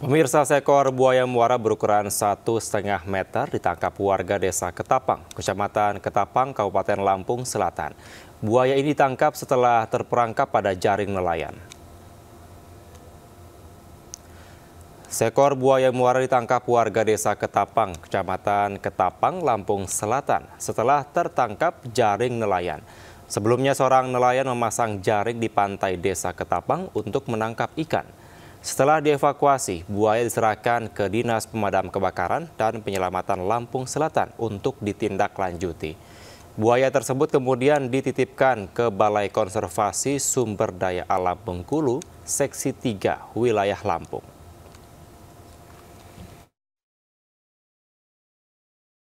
Pemirsa seekor buaya muara berukuran satu setengah meter ditangkap warga desa Ketapang, kecamatan Ketapang, Kabupaten Lampung Selatan. Buaya ini ditangkap setelah terperangkap pada jaring nelayan. Seekor buaya muara ditangkap warga desa Ketapang, kecamatan Ketapang, Lampung Selatan setelah tertangkap jaring nelayan. Sebelumnya seorang nelayan memasang jaring di pantai desa Ketapang untuk menangkap ikan. Setelah dievakuasi, buaya diserahkan ke Dinas Pemadam Kebakaran dan Penyelamatan Lampung Selatan untuk ditindaklanjuti. Buaya tersebut kemudian dititipkan ke Balai Konservasi Sumber Daya Alam Bengkulu, Seksi 3, Wilayah Lampung.